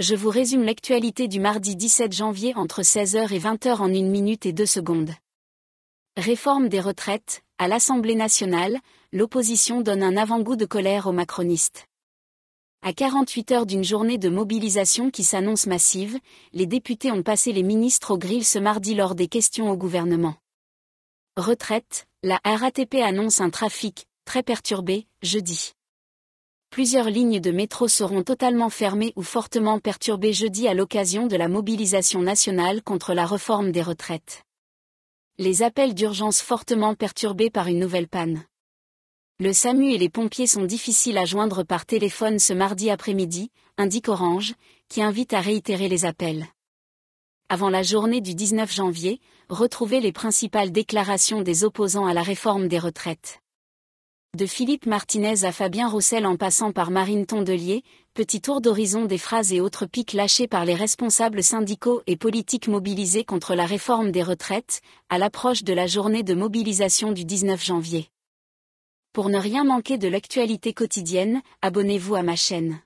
je vous résume l'actualité du mardi 17 janvier entre 16h et 20h en 1 minute et 2 secondes. Réforme des retraites, à l'Assemblée nationale, l'opposition donne un avant-goût de colère aux macronistes. À 48 heures d'une journée de mobilisation qui s'annonce massive, les députés ont passé les ministres au grill ce mardi lors des questions au gouvernement. Retraite, la RATP annonce un trafic très perturbé jeudi plusieurs lignes de métro seront totalement fermées ou fortement perturbées jeudi à l'occasion de la mobilisation nationale contre la réforme des retraites. Les appels d'urgence fortement perturbés par une nouvelle panne. Le SAMU et les pompiers sont difficiles à joindre par téléphone ce mardi après-midi, indique Orange, qui invite à réitérer les appels. Avant la journée du 19 janvier, retrouvez les principales déclarations des opposants à la réforme des retraites de Philippe Martinez à Fabien Roussel en passant par Marine Tondelier, petit tour d'horizon des phrases et autres pics lâchés par les responsables syndicaux et politiques mobilisés contre la réforme des retraites, à l'approche de la journée de mobilisation du 19 janvier. Pour ne rien manquer de l'actualité quotidienne, abonnez-vous à ma chaîne.